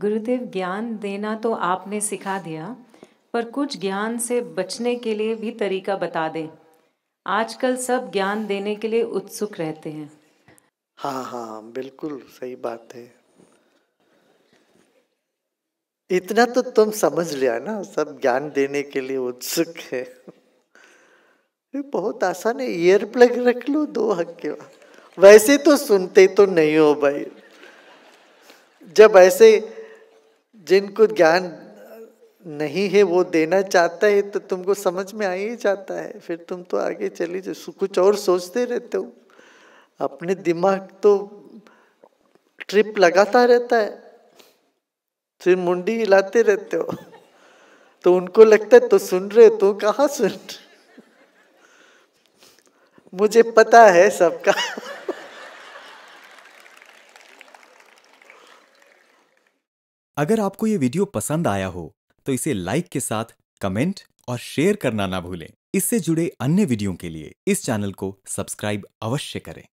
गुरुदेव ज्ञान देना तो आपने सिखा दिया पर कुछ ज्ञान से बचने के लिए भी तरीका बता दें आजकल सब ज्ञान देने के लिए उत्सुक रहते हैं हाँ हाँ बिल्कुल सही बात है इतना तो तुम समझ लिया ना सब ज्ञान देने के लिए उत्सुक है बहुत आसान है ईयर प्लग रख लो दो हक के वैसे तो सुनते तो नहीं हो भाई जब ऐसे जिनको ज्ञान नहीं है वो देना चाहता है तो तुमको समझ में आ ही जाता है फिर तुम तो आगे चली जाओ कुछ और सोचते रहते हो अपने दिमाग तो ट्रिप लगाता रहता है फिर मुंडी हिलाते रहते हो तो उनको लगता है तो सुन रहे तो कहाँ सुन मुझे पता है सबका अगर आपको ये वीडियो पसंद आया हो तो इसे लाइक के साथ कमेंट और शेयर करना ना भूलें इससे जुड़े अन्य वीडियो के लिए इस चैनल को सब्सक्राइब अवश्य करें